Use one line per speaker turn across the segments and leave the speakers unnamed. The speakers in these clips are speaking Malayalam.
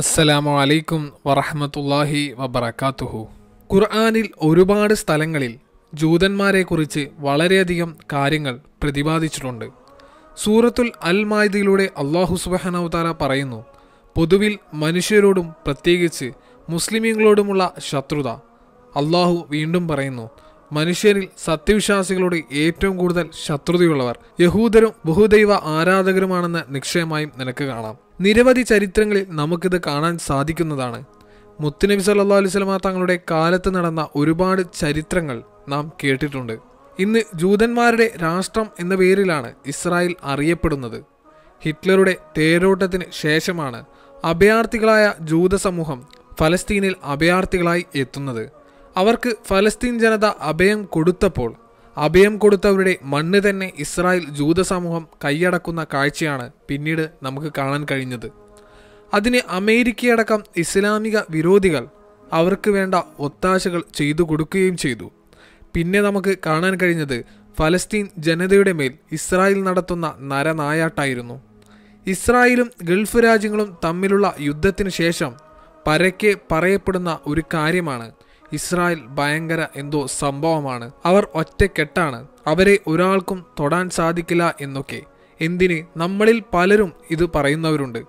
അസ്സലാമു അലൈക്കും വറഹമത്തല്ലാഹി വബറക്കാത്തുഹു ഖുർആാനിൽ ഒരുപാട് സ്ഥലങ്ങളിൽ ജൂതന്മാരെക്കുറിച്ച് വളരെയധികം കാര്യങ്ങൾ പ്രതിപാദിച്ചിട്ടുണ്ട് സൂറത്തുൽ അൽ മായദിയിലൂടെ അള്ളാഹു സുബഹനൗതാല പറയുന്നു പൊതുവിൽ മനുഷ്യരോടും പ്രത്യേകിച്ച് മുസ്ലിമീങ്ങളോടുമുള്ള ശത്രുത അള്ളാഹു വീണ്ടും പറയുന്നു മനുഷ്യരിൽ സത്യവിശ്വാസികളോട് ഏറ്റവും കൂടുതൽ ശത്രുതയുള്ളവർ യഹൂദരും ബഹുദൈവ ആരാധകരുമാണെന്ന് നിശ്ചയമായും നിനക്ക് കാണാം നിരവധി ചരിത്രങ്ങളിൽ നമുക്കിത് കാണാൻ സാധിക്കുന്നതാണ് മുത്തുനബി സല്ലാ അലുസ്ലമ തങ്ങളുടെ കാലത്ത് നടന്ന ഒരുപാട് ചരിത്രങ്ങൾ നാം കേട്ടിട്ടുണ്ട് ഇന്ന് ജൂതന്മാരുടെ രാഷ്ട്രം എന്ന പേരിലാണ് ഇസ്രായേൽ അറിയപ്പെടുന്നത് ഹിറ്റ്ലറുടെ തേരോട്ടത്തിന് ശേഷമാണ് അഭയാർത്ഥികളായ ജൂത സമൂഹം ഫലസ്തീനിൽ അഭയാർത്ഥികളായി എത്തുന്നത് അവർക്ക് ഫലസ്തീൻ ജനത അഭയം കൊടുത്തപ്പോൾ അഭയം കൊടുത്തവരുടെ മണ്ണ് തന്നെ ഇസ്രായേൽ ജൂത സമൂഹം കൈയടക്കുന്ന കാഴ്ചയാണ് പിന്നീട് നമുക്ക് കാണാൻ കഴിഞ്ഞത് അതിന് അമേരിക്കയടക്കം ഇസ്ലാമിക വിരോധികൾ അവർക്ക് വേണ്ട ഒത്താശകൾ ചെയ്തു കൊടുക്കുകയും ചെയ്തു പിന്നെ നമുക്ക് കാണാൻ കഴിഞ്ഞത് ഫലസ്തീൻ ജനതയുടെ മേൽ ഇസ്രായേൽ നടത്തുന്ന നരനായാട്ടായിരുന്നു ഇസ്രായേലും ഗൾഫ് രാജ്യങ്ങളും തമ്മിലുള്ള യുദ്ധത്തിന് ശേഷം പരക്കെ പറയപ്പെടുന്ന ഒരു കാര്യമാണ് ഇസ്രായേൽ ഭയങ്കര എന്തോ സംഭവമാണ് അവർ ഒറ്റക്കെട്ടാണ് അവരെ ഒരാൾക്കും തൊടാൻ സാധിക്കില്ല എന്നൊക്കെ എന്തിന് നമ്മളിൽ പലരും ഇത് പറയുന്നവരുണ്ട്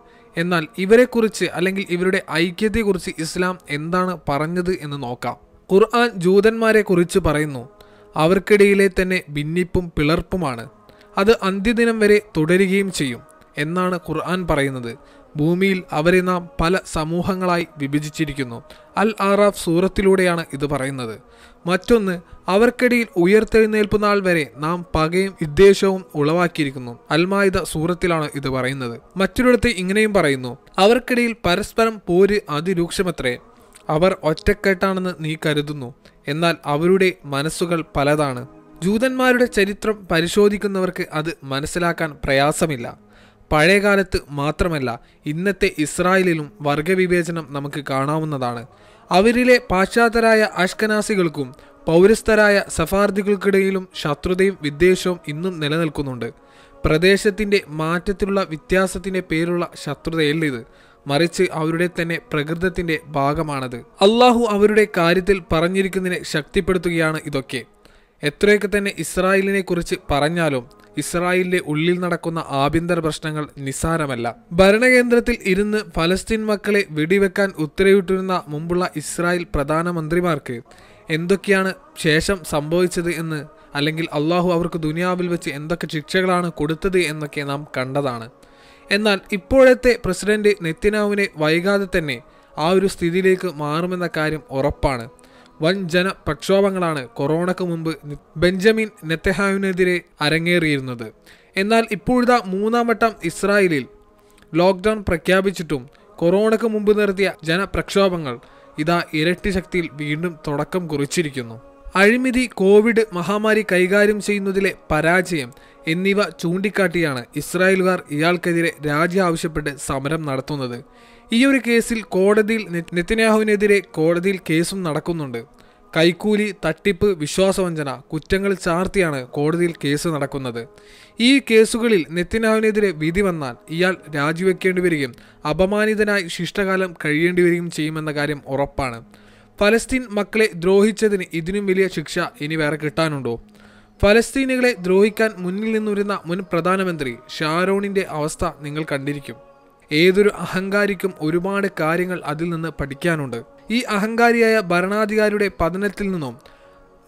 എന്നാൽ ഇവരെക്കുറിച്ച് അല്ലെങ്കിൽ ഇവരുടെ ഐക്യത്തെക്കുറിച്ച് ഇസ്ലാം എന്താണ് പറഞ്ഞത് എന്ന് നോക്കാം ഖുർആൻ ജൂതന്മാരെ കുറിച്ച് പറയുന്നു അവർക്കിടയിലെ തന്നെ ഭിന്നിപ്പും പിളർപ്പുമാണ് അത് അന്ത്യദിനം വരെ തുടരുകയും ചെയ്യും എന്നാണ് ഖുർആൻ പറയുന്നത് ഭൂമിയിൽ അവരെ നാം പല സമൂഹങ്ങളായി വിഭജിച്ചിരിക്കുന്നു അൽ ആറാഫ് സൂറത്തിലൂടെയാണ് ഇത് പറയുന്നത് മറ്റൊന്ന് അവർക്കിടയിൽ ഉയർത്തെഴുന്നേൽപ്പ് നാൾ വരെ നാം പകയും വിദ്വേഷവും ഉളവാക്കിയിരിക്കുന്നു അൽമായുധ സൂറത്തിലാണ് ഇത് പറയുന്നത് മറ്റൊരിടത്ത് ഇങ്ങനെയും പറയുന്നു അവർക്കിടയിൽ പരസ്പരം പോര് അതിരൂക്ഷമത്രേ അവർ ഒറ്റക്കെട്ടാണെന്ന് നീ കരുതുന്നു എന്നാൽ അവരുടെ മനസ്സുകൾ പലതാണ് ജൂതന്മാരുടെ ചരിത്രം പരിശോധിക്കുന്നവർക്ക് അത് മനസ്സിലാക്കാൻ പ്രയാസമില്ല പഴയകാലത്ത് മാത്രമല്ല ഇന്നത്തെ ഇസ്രായേലിലും വർഗവിവേചനം നമുക്ക് കാണാവുന്നതാണ് അവരിലെ പാശ്ചാത്യരായ അഷ്കനാസികൾക്കും പൗരസ്ഥരായ സഫാർദികൾക്കിടയിലും ശത്രുതയും വിദ്വേഷവും ഇന്നും നിലനിൽക്കുന്നുണ്ട് പ്രദേശത്തിൻ്റെ മാറ്റത്തിലുള്ള വ്യത്യാസത്തിൻ്റെ പേരുള്ള ശത്രുതയല്ല ഇത് മറിച്ച് അവരുടെ തന്നെ പ്രകൃതത്തിൻ്റെ ഭാഗമാണത് അള്ളാഹു അവരുടെ കാര്യത്തിൽ പറഞ്ഞിരിക്കുന്നതിനെ ശക്തിപ്പെടുത്തുകയാണ് ഇതൊക്കെ എത്രയൊക്കെ തന്നെ ഇസ്രായേലിനെ കുറിച്ച് പറഞ്ഞാലും ഇസ്രായേലിന്റെ ഉള്ളിൽ നടക്കുന്ന ആഭ്യന്തര പ്രശ്നങ്ങൾ നിസ്സാരമല്ല ഭരണകേന്ദ്രത്തിൽ ഇരുന്ന് ഫലസ്തീൻ മക്കളെ വെടിവെക്കാൻ ഉത്തരവിട്ടിരുന്ന മുമ്പുള്ള ഇസ്രായേൽ പ്രധാനമന്ത്രിമാർക്ക് എന്തൊക്കെയാണ് ശേഷം സംഭവിച്ചത് എന്ന് അല്ലെങ്കിൽ അള്ളാഹു അവർക്ക് ദുനിയാവിൽ വെച്ച് എന്തൊക്കെ ശിക്ഷകളാണ് കൊടുത്തത് എന്നൊക്കെ നാം കണ്ടതാണ് എന്നാൽ ഇപ്പോഴത്തെ പ്രസിഡന്റ് നെത്തിനാവിനെ വൈകാതെ തന്നെ ആ ഒരു സ്ഥിതിയിലേക്ക് മാറുമെന്ന കാര്യം ഉറപ്പാണ് വൻ ജനപ്രക്ഷോഭങ്ങളാണ് കൊറോണയ്ക്ക് മുമ്പ് ബെഞ്ചമിൻ നെത്തഹായുവിനെതിരെ അരങ്ങേറിയിരുന്നത് എന്നാൽ ഇപ്പോഴത്തെ മൂന്നാം വട്ടം ഇസ്രായേലിൽ ലോക്ക്ഡൗൺ പ്രഖ്യാപിച്ചിട്ടും കൊറോണയ്ക്ക് മുമ്പ് നിർത്തിയ ജനപ്രക്ഷോഭങ്ങൾ ഇതാ ഇരട്ടി ശക്തിയിൽ വീണ്ടും തുടക്കം കുറിച്ചിരിക്കുന്നു അഴിമതി കോവിഡ് മഹാമാരി കൈകാര്യം ചെയ്യുന്നതിലെ പരാജയം എന്നിവ ചൂണ്ടിക്കാട്ടിയാണ് ഇസ്രായേലുകാർ ഇയാൾക്കെതിരെ രാജി ആവശ്യപ്പെട്ട് സമരം നടത്തുന്നത് ഈ ഒരു കേസിൽ കോടതിയിൽ നിത്യനാഹുവിനെതിരെ കോടതിയിൽ കേസും നടക്കുന്നുണ്ട് കൈക്കൂലി തട്ടിപ്പ് വിശ്വാസവഞ്ചന കുറ്റങ്ങൾ ചാർത്തിയാണ് കോടതിയിൽ കേസ് നടക്കുന്നത് ഈ കേസുകളിൽ നിത്യനാഹുവിനെതിരെ വിധി വന്നാൽ ഇയാൾ രാജിവെക്കേണ്ടി വരികയും അപമാനിതനായി ശിഷ്ടകാലം കഴിയേണ്ടി വരികയും ചെയ്യുമെന്ന കാര്യം ഉറപ്പാണ് ഫലസ്തീൻ മക്കളെ ദ്രോഹിച്ചതിന് ഇതിനും വലിയ ശിക്ഷ ഇനി വേറെ കിട്ടാനുണ്ടോ ഫലസ്തീനികളെ ദ്രോഹിക്കാൻ മുന്നിൽ നിന്നുവരുന്ന മുൻ പ്രധാനമന്ത്രി ഷാരോണിൻ്റെ അവസ്ഥ നിങ്ങൾ കണ്ടിരിക്കും ഏതൊരു അഹങ്കാരിക്കും ഒരുപാട് കാര്യങ്ങൾ അതിൽ നിന്ന് പഠിക്കാനുണ്ട് ഈ അഹങ്കാരിയായ ഭരണാധികാരിയുടെ പതനത്തിൽ നിന്നും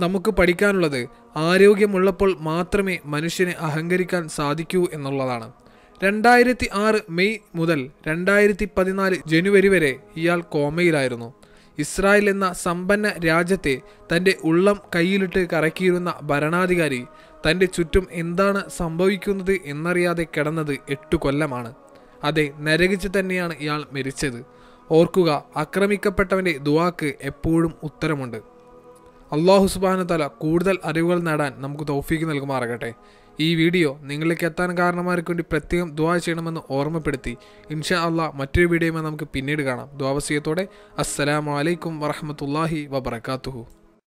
നമുക്ക് പഠിക്കാനുള്ളത് ആരോഗ്യമുള്ളപ്പോൾ മാത്രമേ മനുഷ്യനെ അഹങ്കരിക്കാൻ സാധിക്കൂ എന്നുള്ളതാണ് രണ്ടായിരത്തി ആറ് മെയ് മുതൽ രണ്ടായിരത്തി പതിനാല് ജനുവരി വരെ ഇയാൾ കോമയിലായിരുന്നു ഇസ്രായേൽ എന്ന സമ്പന്ന രാജ്യത്തെ തൻ്റെ ഉള്ളം കയ്യിലിട്ട് കറക്കിയിരുന്ന ഭരണാധികാരി തൻ്റെ ചുറ്റും എന്താണ് സംഭവിക്കുന്നത് എന്നറിയാതെ കിടന്നത് എട്ടു കൊല്ലമാണ് അതെ നരകിച്ച് തന്നെയാണ് ഇയാൾ മരിച്ചത് ഓർക്കുക ആക്രമിക്കപ്പെട്ടവൻ്റെ ദുവാക്ക് എപ്പോഴും ഉത്തരമുണ്ട് അള്ളാഹു സുബാന തല കൂടുതൽ അറിവുകൾ നേടാൻ നമുക്ക് തൗഫീക്ക് നൽകുമാറാകട്ടെ ഈ വീഡിയോ നിങ്ങളിലേക്ക് എത്താൻ കാരണമാർക്ക് വേണ്ടി പ്രത്യേകം ദുവാ ചെയ്യണമെന്ന് ഓർമ്മപ്പെടുത്തി ഇൻഷാ അള്ളാഹ് മറ്റൊരു വീഡിയോയുമായി നമുക്ക് പിന്നീട് കാണാം ദ്വാവസ്യത്തോടെ അസ്സലാമലൈക്കും വറഹമത്തല്ലാഹി വബർക്കാത്തുഹു